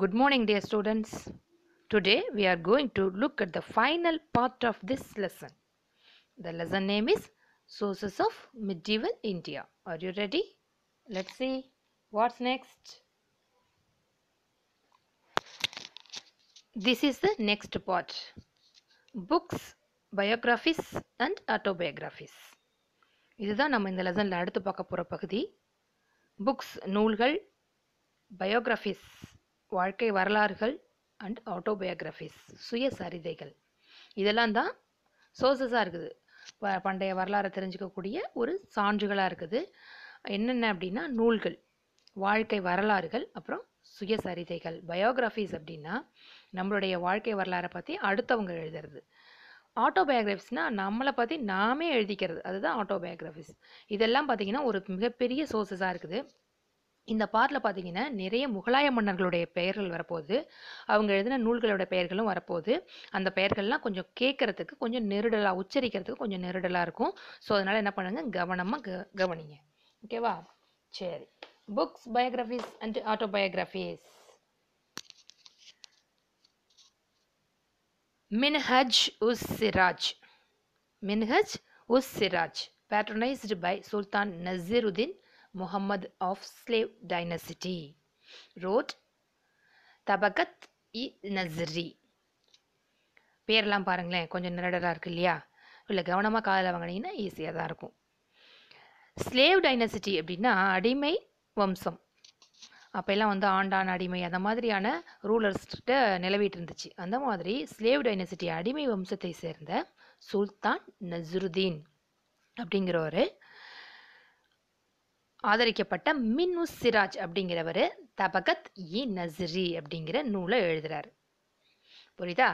Good morning dear students. Today we are going to look at the final part of this lesson. The lesson name is Sources of Medieval India. Are you ready? Let's see what's next. This is the next part. Books, biographies and autobiographies. இதுதான் நம்ம இந்த லெசனில் அடுத்து பார்க்க போகிற பகுதி books நூல்கள் biographies வாழ்க்கை வரலாறுகள் அண்ட் ஆட்டோபயோகிராஃபிஸ் சுயசரிதைகள் இதெல்லாம் தான் சோர்சஸாக இருக்குது ப பண்டைய வரலாறை தெரிஞ்சுக்கக்கூடிய ஒரு சான்றுகளாக இருக்குது என்னென்ன அப்படின்னா நூல்கள் வாழ்க்கை வரலாறுகள் அப்புறம் சுயசரிதைகள் பயோகிராஃபிஸ் அப்படின்னா நம்மளுடைய வாழ்க்கை வரலாறை பற்றி அடுத்தவங்க எழுதுறது ஆட்டோபயோகிராஃபிஸ்னால் நம்மளை பற்றி நாமே எழுதிக்கிறது அதுதான் ஆட்டோபயோகிராஃபிஸ் இதெல்லாம் பார்த்திங்கன்னா ஒரு மிகப்பெரிய சோர்சஸாக இருக்குது இந்த பாட்டில் பார்த்தீங்கன்னா நிறைய முகலாய மன்னர்களுடைய பெயர்கள் வரப்போகுது அவங்க எழுதின நூல்களோட பெயர்களும் வரப்போகுது அந்த பெயர்கள்லாம் கொஞ்சம் கேட்குறதுக்கு கொஞ்சம் நெருடலாக உச்சரிக்கிறதுக்கு கொஞ்சம் நெருடலாக இருக்கும் ஸோ அதனால் என்ன பண்ணுங்கள் கவனமாக க கவனிங்க ஓகேவா சரி books biographies and autobiographies Minhaj us Siraj Minhaj us Siraj patronised by Sultan Nasiruddin Muhammad of slave dynasty, wrote Tabaqat i Nasiri பேரெல்லாம் பாருங்களேன் கொஞ்சம் நிரடலாக இருக்குது இல்லையா இல்லை கவனமாக காதில் வாங்கினீங்கன்னா ஈஸியாக தான் இருக்கும் ஸ்லேவ் டைனசிட்டி அப்படின்னா அடிமை வம்சம் அப்போல்லாம் வந்து ஆண்டான் அடிமை அந்த மாதிரியான ரூலர்ஸ்கிட்ட நிலவிட்டு இருந்துச்சு அந்த மாதிரி ஸ்லேவ் டைனசிட்டி அடிமை வம்சத்தை சேர்ந்த சுல்தான் நஸ்ருதீன் அப்படிங்கிற ஒரு ஆதரிக்கப்பட்ட மின்னு சிராஜ் அப்படிங்கிறவர் தபகத் இ நஸ்ரி அப்படிங்கிற நூலை எழுதுகிறார் புரியுதா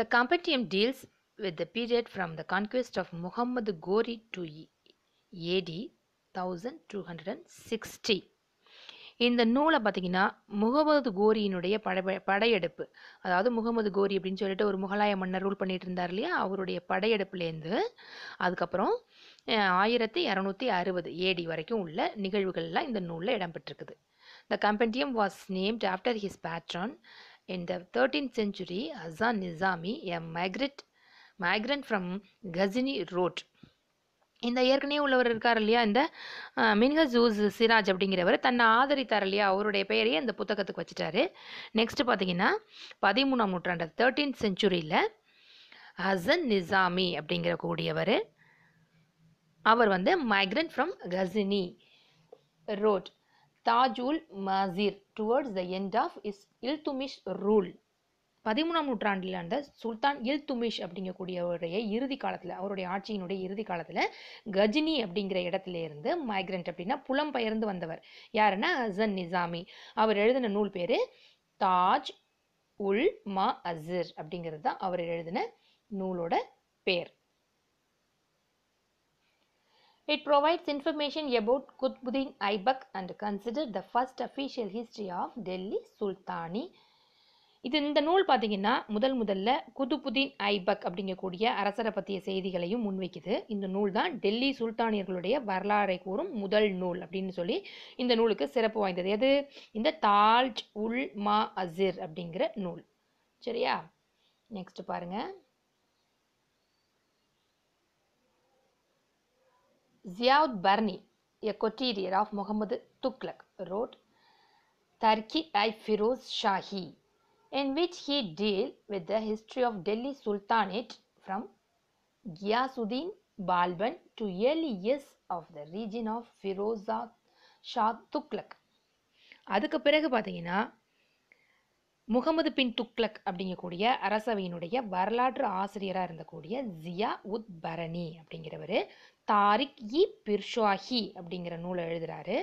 the compendium deals with the period from the conquest of Muhammad Ghori to AD thousand two hundred and sixty இந்த நூலை பார்த்தீங்கன்னா முகமது கோரியினுடைய படை படையெடுப்பு அதாவது முகமது கோரி அப்படின்னு சொல்லிட்டு ஒரு முகலாய மன்னர் ரூல் பண்ணிட்டு இருந்தார் இல்லையா அவருடைய படையெடுப்புலேருந்து அதுக்கப்புறம் ஆயிரத்தி இரநூத்தி அறுபது ஏடி வரைக்கும் உள்ள நிகழ்வுகள்லாம் இந்த நூலில் இடம்பெற்றிருக்குது the compendium was named after his patron in the thirteen century Hasan Nizami a migrant migrant from Ghazni wrote இந்த ஏற்கனவே உள்ளவர் இருக்கார் இல்லையா இந்த மின்ஹசூஸ் சிராஜ் அப்படிங்கிறவர் தன்னை ஆதரித்தார் இல்லையா அவருடைய பெயரையே இந்த புத்தகத்துக்கு வச்சுட்டாரு நெக்ஸ்ட் பார்த்தீங்கன்னா பதிமூணாம் நூற்றாண்டு தேர்ட்டீன் செஞ்சுரியில் ஹசன் நிசாமி அப்படிங்கிற கூடியவர் அவர் வந்து migrant from Ghazni wrote Tajul Maasir towards the end of is Iltutmish rule பதிமூணாம் நூற்றாண்டில் அந்த சுல்தான் இல்துமிஷ் அப்படிங்கக்கூடியவருடைய இறுதி காலத்தில் அவருடைய ஆட்சியினுடைய இறுதி காலத்தில் கஜினி அப்படிங்கிற இடத்துல இருந்து மைக்ரண்ட் அப்படின்னா புலம்பெயர்ந்து வந்தவர் யாருன்னா ஹசன் நிசாமி அவர் எழுதின நூல் பேர் தாஜ் உல் மா அசிர் அப்படிங்கிறது தான் அவர் எழுதின நூலோட பேர் It provides information about Qutbuddin Aibak and consider the first official history of Delhi Sultani. இது இந்த நூல் பார்த்தீங்கன்னா முதல் முதல்ல குதுபுதீன் ஐபக் அப்படிங்கக்கூடிய அரசரை பற்றிய செய்திகளையும் முன்வைக்குது இந்த நூல் தான் டெல்லி சுல்தானியர்களுடைய வரலாறை கூறும் முதல் நூல் அப்படின்னு சொல்லி இந்த நூலுக்கு சிறப்பு வாய்ந்தது எது இந்த தால்ஜ் உல் மா அசிர் அப்படிங்கிற நூல் சரியா நெக்ஸ்ட் பாருங்கள் Ziaud Barni, a coterie of Muhammad Tughlaq, wrote Tarki I Firoz Shahi, in which he dealt with the history of Delhi Sultanate from Ghiyasuddin Balban to early years of the region of Firoza Shah Tughlaq. அதுக்கு பிறகு பார்த்தீங்கன்னா முகமது பின் துக்லக் அப்படிங்கக்கூடிய அரசவையினுடைய வரலாற்று ஆசிரியராக இருந்தக்கூடிய ஜியா உத் பரணி அப்படிங்கிறவர் தாரிக் இ பிர்ஷாஹி அப்படிங்கிற நூலை எழுதுகிறாரு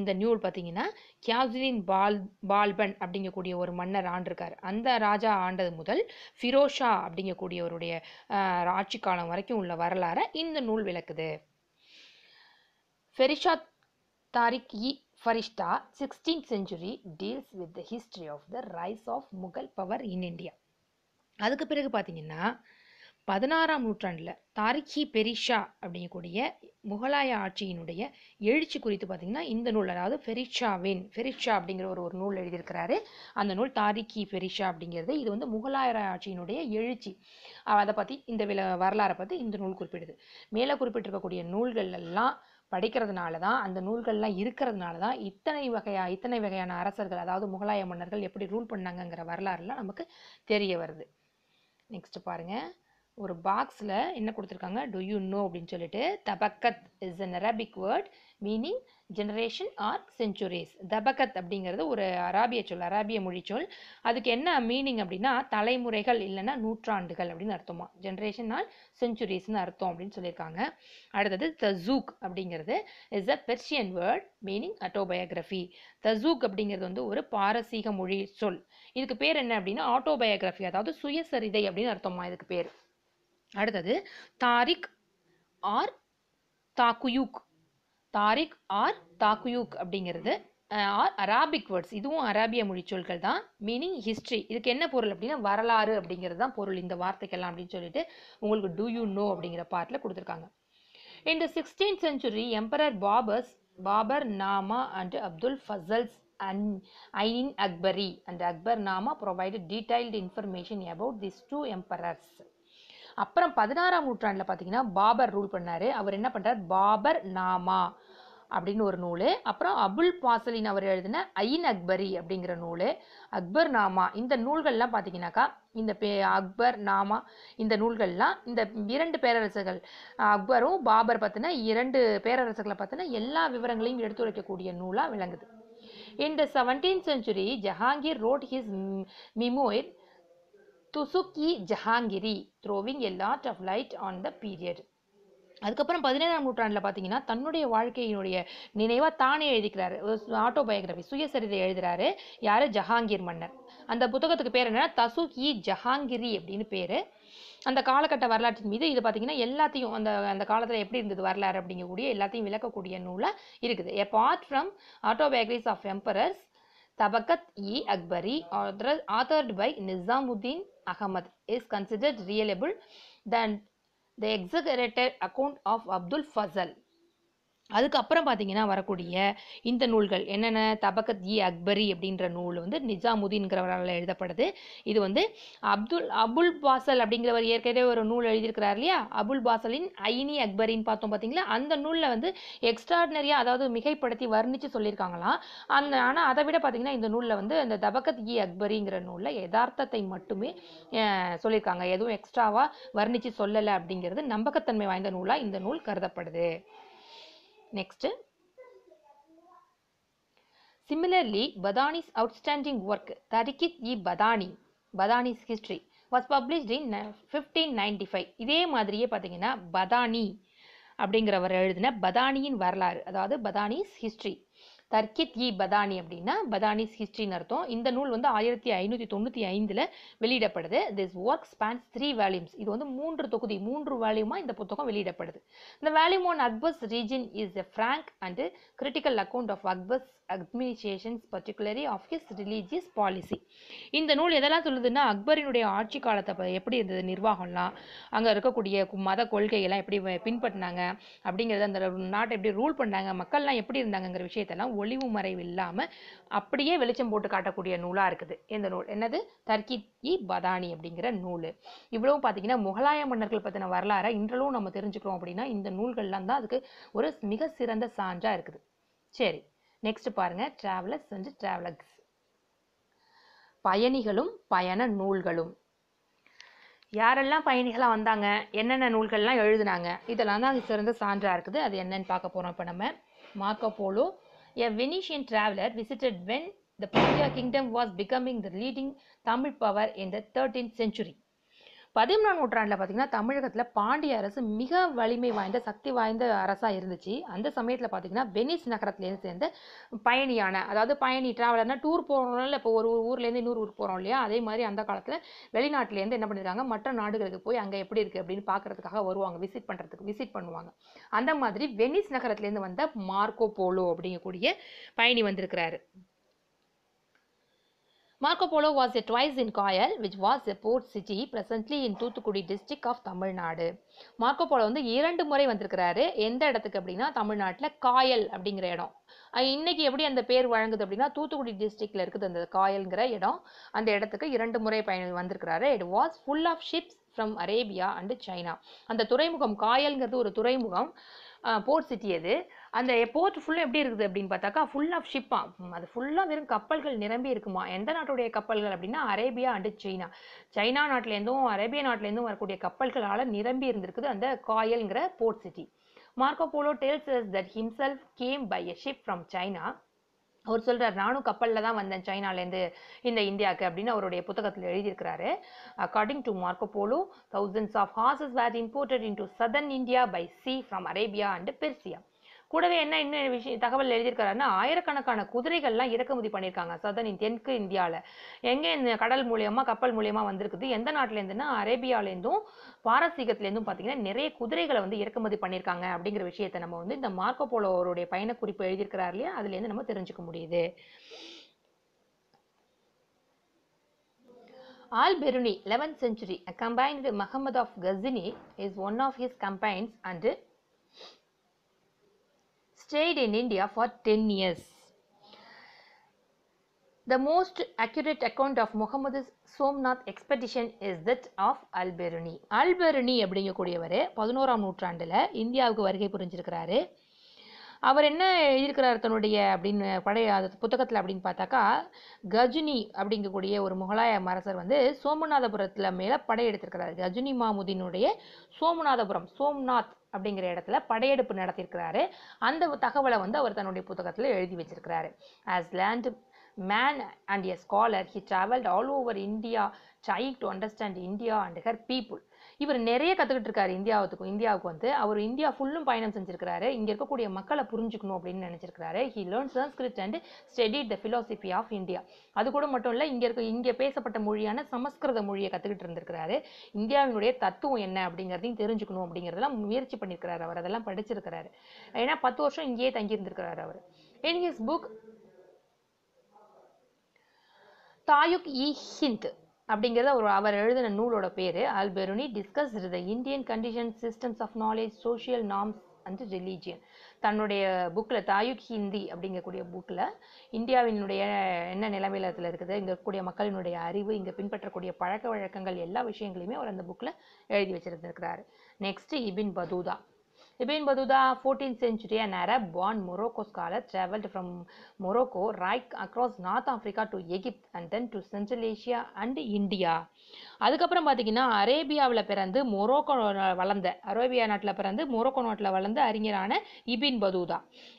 இந்த நூல் பார்த்தீங்கன்னா கியாசுதீன் பால் பால்பன் அப்படிங்கக்கூடிய ஒரு மன்னர் ஆண்டிருக்கார் அந்த ராஜா ஆண்டது முதல் ஃபிரோஷா அப்படிங்கக்கூடியவருடைய ஆட்சி காலம் வரைக்கும் உள்ள வரலாறை இந்த நூல் விளக்குது ஃபெரிஷா தாரிக் இ Farishta, 16th century, deals with the history of the rise of Mughal power in India. அதுக்கு பிறகு பார்த்தீங்கன்னா பதினாறாம் நூற்றாண்டில் தாரிகி பெரிஷா அப்படிங்கக்கூடிய முகலாய ஆட்சியினுடைய எழுச்சி குறித்து பார்த்தீங்கன்னா இந்த நூல் அதாவது ஃபெரிஷாவின் ஃபெரிஷா அப்படிங்கிற ஒரு ஒரு நூல் எழுதியிருக்கிறாரு அந்த நூல் தாரிகி ஃபெரிஷா அப்படிங்கிறது இது வந்து முகலாய ஆட்சியினுடைய எழுச்சி அதை பற்றி இந்த வில வரலாறை பற்றி இந்த நூல் குறிப்பிடுது மேலே குறிப்பிட்டிருக்கக்கூடிய நூல்கள் எல்லாம் படிக்கிறதுனால தான் அந்த நூல்கள்லாம் இருக்கிறதுனால தான் இத்தனை வகையா இத்தனை வகையான அரசர்கள் அதாவது முகலாய மன்னர்கள் எப்படி ரூல் பண்ணாங்கங்கிற வரலாறுலாம் நமக்கு தெரிய வருது நெக்ஸ்ட் பாருங்கள் ஒரு பாக்ஸில் என்ன கொடுத்துருக்காங்க டு யூ நோ அப்படின்னு சொல்லிட்டு Tabaqat is an Arabic word meaning generation or centuries Tabaqat அப்படிங்கிறது ஒரு அராபிய சொல் அராபிய மொழி சொல் அதுக்கு என்ன மீனிங் அப்படின்னா தலைமுறைகள் இல்லைன்னா நூற்றாண்டுகள் அப்படின்னு அர்த்தமா ஜென்ரேஷன் ஆர் செஞ்சுரிஸ்னு அர்த்தம் அப்படின்னு சொல்லியிருக்காங்க அடுத்தது தசூக் அப்படிங்கிறது is a Persian word meaning autobiography Tuzuk அப்படிங்கிறது வந்து ஒரு பாரசீக மொழி சொல் இதுக்கு பேர் என்ன அப்படின்னா ஆட்டோபயோகிராஃபி அதாவது சுயசரிதை அப்படின்னு அர்த்தமா இதுக்கு பேர் அடுத்தது தாரிக் ஆர் தாக்குயூக் தாரிக் ஆர் தாக்குயூக் அப்படிங்கிறது ஆர் அராபிக் வேர்ட்ஸ் இதுவும் அராபிய சொல்கள் தான் மீனிங் ஹிஸ்ட்ரி இதுக்கு என்ன பொருள் அப்படின்னா வரலாறு அப்படிங்கிறது தான் பொருள் இந்த வார்த்தைக்கெல்லாம் அப்படின்னு சொல்லிட்டு உங்களுக்கு டூ யூ நோ அப்படிங்கிற பார்ட்டில் கொடுத்துருக்காங்க இந்த sixteen century emperor Babur's Babur Nama and Abdul Fazal's an Ain Akbari and Akbar Nama provided detailed information about this two emperors அப்புறம் பதினாறாம் நூற்றாண்டில் பார்த்தீங்கன்னா பாபர் ரூல் பண்ணார் அவர் என்ன பண்ணுறார் பாபர் நாமா அப்படின்னு ஒரு நூல் அப்புறம் அபுல் பாசலின் அவர் எழுதின ஐன் அக்பரி அப்படிங்கிற நூல் அக்பர் நாமா இந்த நூல்கள்லாம் பார்த்தீங்கன்னாக்கா இந்த பே அக்பர் நாமா இந்த நூல்கள்லாம் இந்த இரண்டு பேரரசுகள் அக்பரும் பாபர் பார்த்தினா இரண்டு பேரரசுகளை பார்த்தினா எல்லா விவரங்களையும் எடுத்துரைக்கக்கூடிய நூலாக விளங்குது in the seventeen century Jahangir wrote his memoir Tuzuki Jahangiri throwing a lot of light on the period அதுக்கப்புறம் பதினேழாம் நூற்றாண்டில் பார்த்தீங்கன்னா தன்னுடைய வாழ்க்கையினுடைய நினைவாக தானே எழுதிக்கிறாரு ஆட்டோபயோகிராஃபி சுயசரிதை எழுதுகிறாரு யார் ஜஹாங்கீர் மன்னர் அந்த புத்தகத்துக்கு பேர் என்னென்னா தசுக் இ ஜஹாங்கிரி அப்படின்னு பேர் அந்த காலகட்ட வரலாற்றின் மீது இது பார்த்தீங்கன்னா எல்லாத்தையும் அந்த அந்த காலத்தில் எப்படி இருந்தது வரலாறு அப்படிங்கக்கூடிய எல்லாத்தையும் விளக்கக்கூடிய நூலாக இருக்குது apart from autobiographies of emperors Tabaqat i Akbari authored by Nizamuddin Ahmad is considered reliable than the exaggerated account of Abdul Fazal. அதுக்கப்புறம் பார்த்தீங்கன்னா வரக்கூடிய இந்த நூல்கள் என்னென்ன தபக்கத் இ அக்பரி அப்படின்ற நூல் வந்து நிஜாமுதீன்கிறவரால் எழுதப்படுது இது வந்து அப்துல் அபுல் பாசல் அப்படிங்கிறவர் ஏற்கனவே ஒரு நூல் எழுதியிருக்கிறார் இல்லையா அபுல் பாசலின் ஐனி அக்பரின்னு பார்த்தோம் பார்த்தீங்களா அந்த நூலில் வந்து எக்ஸ்ட்ராடினரியாக அதாவது மிகைப்படுத்தி வர்ணித்து சொல்லியிருக்காங்களாம் அந்த ஆனால் அதை விட பார்த்தீங்கன்னா இந்த நூலில் வந்து அந்த தபக்கத் இ அக்பரிங்கிற நூலில் யதார்த்தத்தை மட்டுமே சொல்லியிருக்காங்க எதுவும் எக்ஸ்ட்ராவாக வர்ணித்து சொல்லலை அப்படிங்கிறது நம்பகத்தன்மை வாய்ந்த நூலாக இந்த நூல் கருதப்படுது Next. Similarly, Badauni's outstanding work Tarikh i Badauni Badauni's history was published in fifteen ninety five இதே மாதிரியே பார்த்தீங்கன்னா பதானி அப்படிங்கிறவர் எழுதின பதானியின் வரலாறு அதாவது பதானிஸ் ஹிஸ்ட்ரி தர்கித் இ பதானி அப்படின்னா பதானிஸ் ஹிஸ்ட்ரின்னு அர்த்தம் இந்த நூல் வந்து ஆயிரத்தி ஐநூற்றி தொண்ணூற்றி ஐந்தில் வெளியிடப்படுது this work spans three volumes இது வந்து மூன்று தொகுதி மூன்று வேல்யூமாக இந்த புத்தகம் வெளியிடப்படுது இந்த volume one Akbar's reign is a frank and critical account of Akbar's administrations particularly of his religious policy இந்த நூல் எதெல்லாம் சொல்லுதுன்னா அக்பரினுடைய ஆட்சி காலத்தை எப்படி இருந்தது நிர்வாகம்லாம் அங்கே இருக்கக்கூடிய மத கொள்கையெல்லாம் எப்படி பின்பற்றினாங்க அப்படிங்கிறத அந்த நாட்டை எப்படி ரூல் பண்ணாங்க மக்கள்லாம் எப்படி இருந்தாங்கங்கிற விஷயத்தெல்லாம் ஒளிவு மறைவு இல்லாமல் அப்படியே வெளிச்சம் போட்டு காட்டக்கூடிய நூலாக இருக்குது இந்த நூல் என்னது தர்கி இ பதானி அப்படிங்கிற நூல் இவ்வளவும் பார்த்தீங்கன்னா முகலாய மன்னர்கள் பற்றின வரலாறை இன்றளவும் நம்ம தெரிஞ்சுக்கிறோம் அப்படின்னா இந்த நூல்கள்லாம் தான் அதுக்கு ஒரு மிக சிறந்த சான்றாக இருக்குது சரி நெக்ஸ்ட் பாருங்கள் ட்ராவலர்ஸ் வந்து ட்ராவலர்ஸ் பயணிகளும் பயண நூல்களும் யாரெல்லாம் பயணிகளாக வந்தாங்க என்னென்ன நூல்கள்லாம் எழுதுனாங்க இதெல்லாம் தான் அது சிறந்த சான்றாக இருக்குது அது என்னன்னு பார்க்க போகிறோம் இப்போ நம்ம Marco a Venetian traveler visited when the Puglia kingdom was becoming the leading Tamil power in the 13th century. பதிமூணாம் நூற்றாண்டில் பார்த்தீங்கன்னா தமிழகத்தில் பாண்டிய அரசு மிக வலிமை வாய்ந்த சக்தி வாய்ந்த அரசாக இருந்துச்சு அந்த சமயத்தில் பார்த்தீங்கன்னா வெனிஸ் நகரத்துலேருந்து சேர்ந்து பயணியான அதாவது பயணி டிராவலர்னா டூர் போகிறோம்ல இல்லை இப்போ ஒரு ஒரு ஊர்லேருந்து இன்னொரு ஊர் போகிறோம் இல்லையா அதே மாதிரி அந்த காலத்தில் வெளிநாட்டிலேருந்து என்ன பண்ணிடுறாங்க மற்ற நாடுகளுக்கு போய் அங்கே எப்படி இருக்குது அப்படின்னு பார்க்குறதுக்காக வருவாங்க விசிட் பண்ணுறதுக்கு விசிட் பண்ணுவாங்க அந்த மாதிரி வெனிஸ் நகரத்துலேருந்து வந்த மார்க்கோ போலோ அப்படிங்கக்கூடிய பயணி வந்திருக்கிறாரு Marco Polo was twice in Koyal, which was a port city presently in Toothukudi district of Tamil Nadu. Marco Polo வந்து இரண்டு முறை வந்திருக்கிறாரு எந்த இடத்துக்கு அப்படின்னா தமிழ்நாட்டில் காயல் அப்படிங்கிற இடம் இன்னைக்கு எப்படி அந்த பேர் வழங்குது அப்படின்னா தூத்துக்குடி டிஸ்ட்ரிக்டில் இருக்குது அந்த காயல்ங்கிற இடம் அந்த இடத்துக்கு இரண்டு முறை பயணம் வந்திருக்கிறாரு it was full of ships from Arabia and China அந்த துறைமுகம் காயல்ங்கிறது ஒரு துறைமுகம் போர்ட் சிட்டி அது அந்த போர்ட் ஃபுல்லாக எப்படி இருக்குது அப்படின்னு பார்த்தாக்கா ஃபுல் ஆஃப் ஷிப்பா அது ஃபுல்லாக வெறும் கப்பல்கள் நிரம்பி இருக்குமா எந்த நாட்டுடைய கப்பல்கள் அப்படின்னா அரேபியா அண்டு சைனா சைனா நாட்டிலேருந்தும் அரேபியா நாட்டிலேருந்தும் வரக்கூடிய கப்பல்களால் நிரம்பி இருந்திருக்குது அந்த காயல்ங்கிற port city Marco Polo tells that himself came by a ship from China அவர் சொல்கிறார் நானும் கப்பலில் தான் வந்தேன் சைனாலேருந்து இந்த இந்தியாவுக்கு அப்படின்னு அவருடைய புத்தகத்தில் எழுதியிருக்கிறாரு according to Marco Polo thousands of horses were imported in to southern India by sea from Arabia and Persia கூடவே என்ன இன்னும் விஷயம் தகவல் எழுதியிருக்காருன்னா ஆயிரக்கணக்கான குதிரைகள்லாம் இறக்குமதி பண்ணியிருக்காங்க சதன் தென்கு இந்தியாவில் எங்கே இந்த கடல் மூலியமாக கப்பல் மூலியமாக வந்திருக்குது எந்த நாட்டிலேருந்துன்னா அரேபியாலேருந்தும் பாரசீகத்துலேருந்தும் பார்த்தீங்கன்னா நிறைய குதிரைகளை வந்து இறக்குமதி பண்ணியிருக்காங்க அப்படிங்கிற விஷயத்தை நம்ம வந்து இந்த மார்க்கோ போலோ பயணக்குறிப்பு எழுதியிருக்கிறார் இல்லையா அதுலேருந்து நம்ம தெரிஞ்சுக்க முடியுது Alberuni eleventh century, accompanied Mahmud of Ghazni is one of his companions and stayed in India for ten years the most accurate account of Muhammad's Somnath expedition is that of Alberuni Alberuni அப்படிங்கக்கூடியவர் பதினோராம் நூற்றாண்டில் இந்தியாவுக்கு வருகை புரிஞ்சிருக்கிறாரு அவர் என்ன எழுதியிருக்கிறார் தன்னுடைய அப்படின்னு பழைய புத்தகத்தில் அப்படின்னு பார்த்தாக்கா கஜினி அப்படிங்கக்கூடிய ஒரு முகலாய அரசர் வந்து சோமநாதபுரத்தில் மேலே படையெடுத்திருக்கிறார் கஜினி மாமுதீனுடைய சோமநாதபுரம் சோம்நாத் அப்படிங்கிற இடத்துல படையெடுப்பு நடத்தியிருக்கிறாரு அந்த தகவலை வந்து அவர் தன்னுடைய புத்தகத்தில் எழுதி வச்சிருக்கிறாரு as learned man and a scholar he travelled all over India try to understand India and her people இவர் நிறைய கற்றுக்கிட்டு இருக்காரு இந்தியாவுக்கும் இந்தியாவுக்கு வந்து அவர் இந்தியா ஃபுல்லும் பயணம் செஞ்சிருக்கிறாரு இங்கே இருக்கக்கூடிய மக்களை புரிஞ்சுக்கணும் அப்படின்னு நினச்சிருக்கிறாரு he learn Sanskrit and study the philosophy of India அது கூட மட்டும் இல்லை இங்கே இருக்க இங்கே பேசப்பட்ட மொழியான சமஸ்கிருத மொழியை கற்றுக்கிட்டு இருந்திருக்கிறாரு இந்தியாவினுடைய தத்துவம் என்ன அப்படிங்கிறதையும் தெரிஞ்சுக்கணும் அப்படிங்கிறதெல்லாம் முயற்சி பண்ணியிருக்கிறாரு அவர் அதெல்லாம் படிச்சிருக்கிறாரு ஏன்னா பத்து வருஷம் இங்கேயே தங்கியிருந்திருக்கிறாரு அவர் in his book Tahqiq i Hind அப்படிங்கிறத ஒரு அவர் எழுதின நூலோட பேர் Alberuni discuss the Indian condition systems of knowledge social norms and religion தன்னுடைய புக்கில் தாயுக் ஹிந்தி அப்படிங்கக்கூடிய புக்கில் இந்தியாவினுடைய என்ன நிலைமையிலத்தில் இருக்குது இங்கே இருக்கக்கூடிய மக்களினுடைய அறிவு இங்கே பின்பற்றக்கூடிய பழக்க வழக்கங்கள் எல்லா விஷயங்களையுமே அவர் அந்த புக்கில் எழுதி வச்சிருந்திருக்கிறார் next Ibn Battuta Ibn Battuta 14th century, an Arab born Morocco scholar, traveled from Morocco right across North Africa to Egypt and then to Central Asia and India. அதுக்கப்புறம் பார்த்தீங்கன்னா அரேபியாவில் பிறந்து மொரோக்கோ வளர்ந்த அரேபியா நாட்டில் பிறந்து மொரோக்கோ நாட்டில் வளர்ந்த அறிஞரான ibn Battuta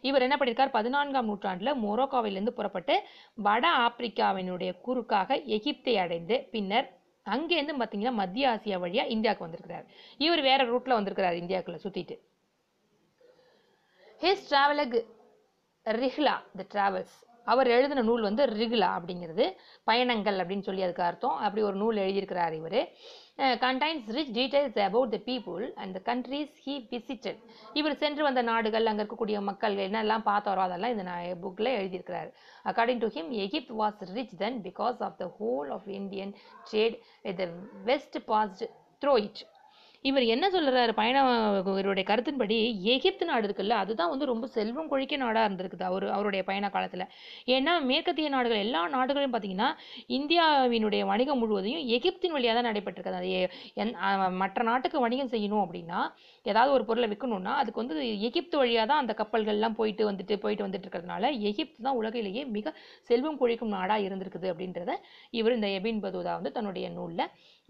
இவர் என்ன பண்ணியிருக்கார் பதினான்காம் நூற்றாண்டில் மொரோக்கோவிலிருந்து புறப்பட்டு வட ஆப்பிரிக்காவினுடைய குறுக்காக எகிப்தை அடைந்து பின்னர் அங்கேருந்து பார்த்தீங்கன்னா மத்திய ஆசியா வழியாக இந்தியாவுக்கு வந்திருக்கிறார் இவர் வேறு ரூட்டில் வந்திருக்கிறார் இந்தியாக்குள்ளே சுற்றிட்டு ஹிஸ் ட்ராவலக் ரிஹ்லா த ட்ராவல்ஸ் அவர் எழுதின நூல் வந்து ரிகுலா அப்படிங்கிறது பயணங்கள் அப்படின்னு சொல்லி அதுக்கு அர்த்தம் அப்படி ஒரு நூல் எழுதியிருக்கிறார் இவர் contains rich details about the people and the countries he visited இவர் சென்று வந்த நாடுகள் அங்கே இருக்கக்கூடிய மக்கள் என்னெல்லாம் பார்த்தாரோ அதெல்லாம் இந்த புக்கில் எழுதியிருக்கிறார் according to him Egypt was rich then because of the whole of Indian trade the west passed through it இவர் என்ன சொல்கிறாரு பயணம் இவருடைய கருத்தின்படி எகிப்து நாடு இருக்குல்ல அதுதான் வந்து ரொம்ப செல்வம் கொழிக்க நாடாக இருந்திருக்குது அவர் அவருடைய பயண காலத்தில் ஏன்னா மேற்கத்திய நாடுகள் எல்லா நாடுகளையும் பார்த்தீங்கன்னா இந்தியாவினுடைய வணிகம் முழுவதையும் எகிப்தின் வழியாக தான் நடைபெற்றிருக்குது அது மற்ற நாட்டுக்கு வணிகம் செய்யணும் அப்படின்னா ஏதாவது ஒரு பொருளை விற்கணும்னா அதுக்கு வந்து எகிப்து வழியாக தான் அந்த கப்பல்கள்லாம் போயிட்டு வந்துட்டு போயிட்டு வந்துட்டு இருக்கிறதுனால எகிப்து தான் உலகிலேயே மிக செல்வம் கொழிக்கும் நாடாக இருந்திருக்குது அப்படின்றத இவர் இந்த எபின் பதூதா வந்து தன்னுடைய நூலில்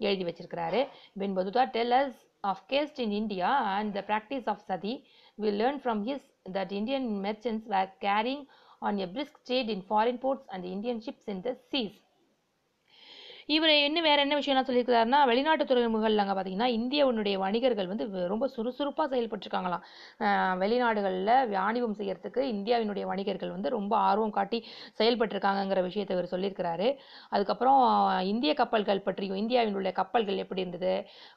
எழுதி வச்சிருக்கிறாரு when Baduta tell us of caste in India and the practice of sadhi, we learn from his that Indian merchants were carrying on a brisk trade in foreign ports and Indian ships in the seas இவர் இன்னும் வேறு என்ன விஷயம்லாம் சொல்லியிருக்காருன்னா வெளிநாட்டு அங்கே பார்த்தீங்கன்னா இந்தியாவுடைய வணிகர்கள் வந்து ரொம்ப சுறுசுறுப்பாக செயல்பட்டுருக்காங்களாம் வெளிநாடுகளில் வாணிபம் செய்கிறதுக்கு இந்தியாவினுடைய வணிகர்கள் வந்து ரொம்ப ஆர்வம் காட்டி செயல்பட்டிருக்காங்கங்கிற விஷயத்தை இவர் சொல்லியிருக்கிறாரு அதுக்கப்புறம் இந்திய கப்பல்கள் பற்றியும் இந்தியாவினுடைய கப்பல்கள் எப்படி இருந்தது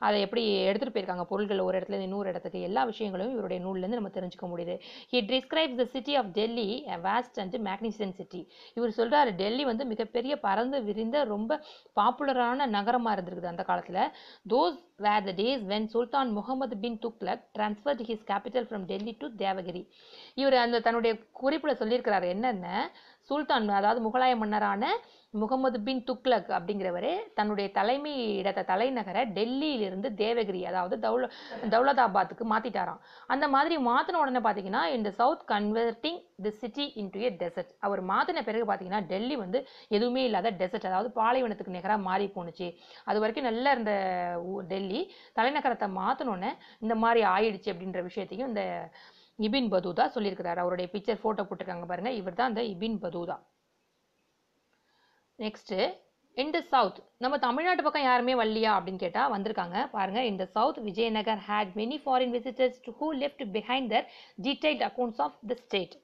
அதை எப்படி எடுத்துகிட்டு போயிருக்காங்க பொருட்கள் ஒரு இடத்துல இன்னொரு இடத்துக்கு எல்லா விஷயங்களும் இவருடைய நூல்லேருந்து நம்ம தெரிஞ்சுக்க முடியுது he describe the city of Delhi vast and magnificent city இவர் சொல்கிறார் டெல்லி வந்து மிகப்பெரிய பறந்து விரிந்த ரொம்ப பாப்புலரான நகரமாக இருந்திருக்குது அந்த காலத்தில் those were the days when Sultan Muhammad bin Tughlaq transferred his capital from Delhi to Devagiri இவர் அந்த தன்னுடைய குறிப்பில் சொல்லியிருக்கிறார் என்னென்ன சுல்தான் அதாவது முகலாய மன்னரான முகமது பின் துக்லக் அப்படிங்கிறவர் தன்னுடைய தலைமை இடத்த தலைநகரை டெல்லியிலிருந்து தேவகிரி அதாவது தௌல தௌலதாபாத்துக்கு மாற்றிட்டாராம் அந்த மாதிரி மாற்றின உடனே பார்த்தீங்கன்னா இந்த south converting the city into a desert அவர் மாற்றின பிறகு பார்த்தீங்கன்னா டெல்லி வந்து எதுவுமே இல்லாத டெசர்ட் அதாவது பாலைவனத்துக்கு நிகராக மாறி போணுச்சு அது வரைக்கும் நல்லா இருந்த டெல்லி தலைநகரத்தை மாற்றினோன்னே இந்த மாதிரி ஆயிடுச்சு அப்படின்ற விஷயத்தையும் இந்த இபின் பதூதா சொல்லியிருக்கிறார் அவருடைய பிக்சர் ஃபோட்டோ போட்டிருக்காங்க பாருங்கள் இவர் தான் அந்த Ibn Battuta next in the south நம்ம தமிழ்நாட்டு பக்கம் யாருமே வரலையா அப்படின்னு கேட்டால் வந்திருக்காங்க பாருங்கள் இந்த south Vijayanagar had many foreign visitors who left behind their detailed accounts of the state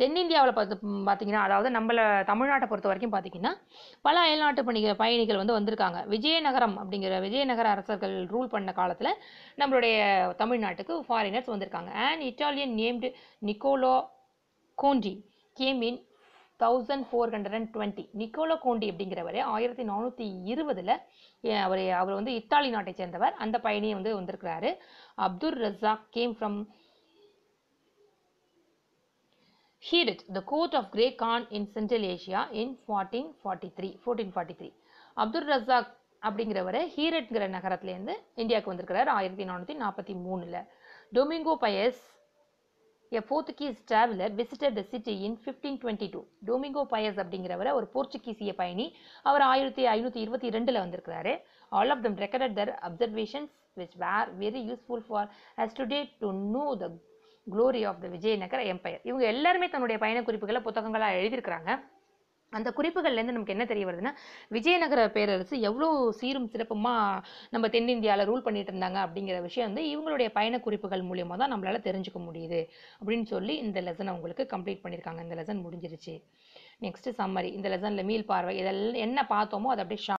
தென்னிந்தியாவில் பார்த்து பார்த்தீங்கன்னா அதாவது நம்மளை தமிழ்நாட்டை பொறுத்த வரைக்கும் பார்த்தீங்கன்னா பல அயல்நாட்டு பணிக பயணிகள் வந்து வந்திருக்காங்க விஜயநகரம் அப்படிங்கிற விஜயநகர அரசர்கள் ரூல் பண்ண காலத்தில் நம்மளுடைய தமிழ்நாட்டுக்கு ஃபாரினர்ஸ் வந்திருக்காங்க and Italian named Niccolo Conti came in thousand four hundred and twenty Niccolo Conti அப்படிங்கிறவர் ஆயிரத்தி நானூற்றி இருபதில் அவர் அவர் வந்து இத்தாலி நாட்டை சேர்ந்தவர் அந்த பயணியை வந்து வந்திருக்கிறாரு Abdul Razzaq came from the court great Khan in central Asia in fourteen forty three fourteen forty three Abdul Razzaq அப்படிங்கிறவர் ஹீரட்ங்கிற நகரத்துலேருந்து இந்தியாவுக்கு வந்திருக்கிறார் ஆயிரத்தி நானூற்றி நாற்பத்தி மூணில் Domingo Paes a Portuguese traveller visited the city in fifteen twenty two Domingo Paes அப்படிங்கிறவர் ஒரு போர்ச்சுகீசிய பயணி அவர் ஆயிரத்தி ஐநூற்றி இருபத்தி ரெண்டில் வந்திருக்கிறாரு all of them recorded their observations which were very useful for us today to know the glory of the Vijayanagar empire இவங்க எல்லாருமே தன்னுடைய பயண குறிப்புகளை புத்தகங்களாக எழுதியிருக்கிறாங்க அந்த குறிப்புகள்லேருந்து நமக்கு என்ன தெரிய வருதுன்னா விஜயநகர பேரரசு எவ்வளோ சீரும் சிறப்புமாக நம்ம தென்னிந்தியாவில் ரூல் பண்ணிட்டு இருந்தாங்க அப்படிங்கிற விஷயம் வந்து இவங்களுடைய பயண குறிப்புகள் மூலியமாக தான் நம்மளால் தெரிஞ்சுக்க முடியுது அப்படின்னு சொல்லி இந்த லெசனை உங்களுக்கு கம்ப்ளீட் பண்ணியிருக்காங்க இந்த லெசன் முடிஞ்சிருச்சு நெக்ஸ்ட் சம்மரி இந்த லெசனில் மீல் பார்வை இதெல்லாம் என்ன பார்த்தோமோ அதை அப்படியே